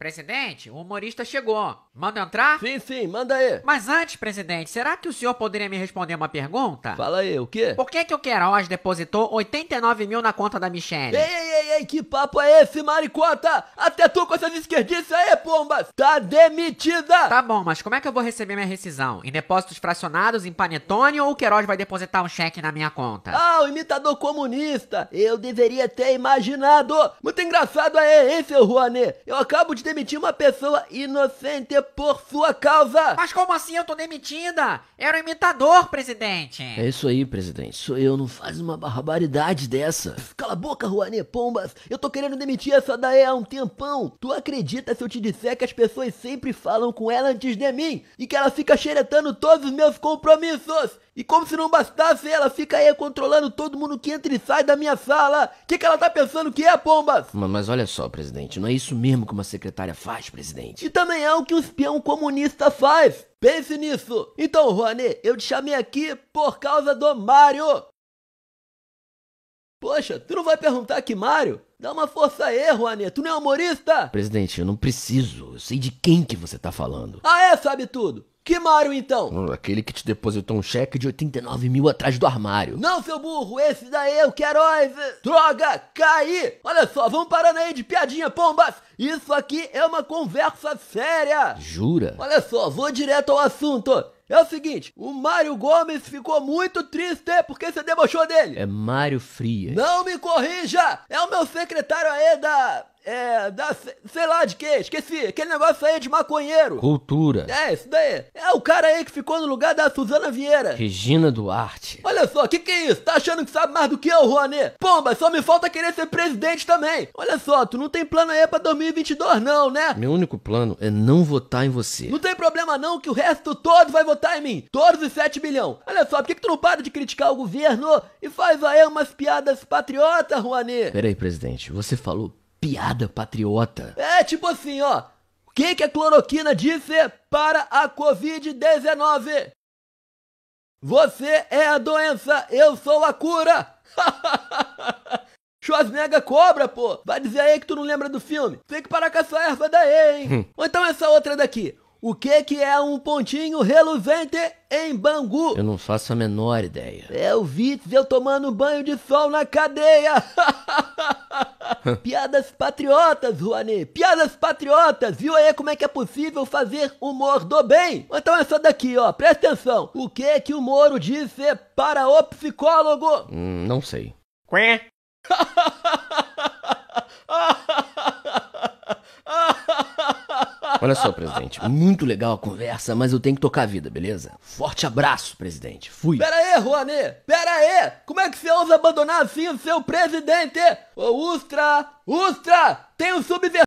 Presidente, o humorista chegou. Manda entrar? Sim, sim, manda aí. Mas antes, presidente, será que o senhor poderia me responder uma pergunta? Fala aí, o quê? Por que que o Queiroz depositou 89 mil na conta da Michelle? Ei, ei, ei, ei, que papo é esse, maricota? Até tu com essas esquerdices aí, pombas! Tá demitida! Tá bom, mas como é que eu vou receber minha rescisão? Em depósitos fracionados, em panetone ou o Queiroz vai depositar um cheque na minha conta? Ah, o imitador comunista! Eu deveria ter imaginado! Muito engraçado é, hein, seu Juanê? Eu acabo de demitir uma pessoa inocente por sua causa. Mas como assim eu tô demitida? Era um imitador, presidente. É isso aí, presidente. Sou eu, não faz uma barbaridade dessa. cala a boca, Juanê Pombas. Eu tô querendo demitir essa daí há um tempão. Tu acredita se eu te disser que as pessoas sempre falam com ela antes de mim e que ela fica xeretando todos os meus compromissos? E como se não bastasse, ela fica aí controlando todo mundo que entra e sai da minha sala. O que, que ela tá pensando que é, Pombas? Mas olha só, presidente, não é isso mesmo que uma secretária secretária faz, presidente. E também é o que o espião comunista faz. Pense nisso. Então, Rouanet, eu te chamei aqui por causa do Mário. Poxa, tu não vai perguntar que Mário? Dá uma força aí, Rouanet, tu não é humorista? Presidente, eu não preciso. Eu sei de quem que você tá falando. Ah é, sabe tudo. Que Mario então? aquele que te depositou um cheque de 89 mil atrás do armário. Não, seu burro, esse daí é o quero. Droga, caí! Olha só, vamos parando aí de piadinha, pombas! Isso aqui é uma conversa séria! Jura? Olha só, vou direto ao assunto! É o seguinte, o Mário Gomes ficou muito triste porque você debochou dele. É Mário Frias. Não me corrija! É o meu secretário aí da... É, da, sei lá de que, esqueci. Aquele negócio aí de maconheiro. Cultura. É, isso daí. É o cara aí que ficou no lugar da Suzana Vieira. Regina Duarte. Olha só, que que é isso? Tá achando que sabe mais do que eu, Ruanê Pomba, só me falta querer ser presidente também. Olha só, tu não tem plano aí pra 2022 não, né? Meu único plano é não votar em você. Não tem problema não que o resto todo vai votar em mim. Todos os 7 bilhão. Olha só, por que, que tu não para de criticar o governo e faz aí umas piadas patriotas, pera Peraí, presidente, você falou piada patriota. É tipo assim, ó. O que, que a cloroquina disse para a Covid-19? Você é a doença, eu sou a cura! Schwarzenegger cobra, pô! Vai dizer aí que tu não lembra do filme? Tem que parar com essa erva daí, hein? Hum. Ou então essa outra daqui. O que que é um pontinho reluzente em Bangu? Eu não faço a menor ideia. É o Vitz eu tomando banho de sol na cadeia! Piadas patriotas, Rouanet! Piadas patriotas! Viu aí como é que é possível fazer humor do bem? Então é só daqui, ó. Presta atenção. O que é que o Moro disse para o psicólogo? Hum, não sei. Quê? Olha só, presidente. Muito legal a conversa, mas eu tenho que tocar a vida, beleza? Forte abraço, presidente. Fui. Pera aí, Rouanet! Pera aí! Como é ousa abandonar assim o seu presidente! Ô Ustra! Ustra! Tem um subversivo!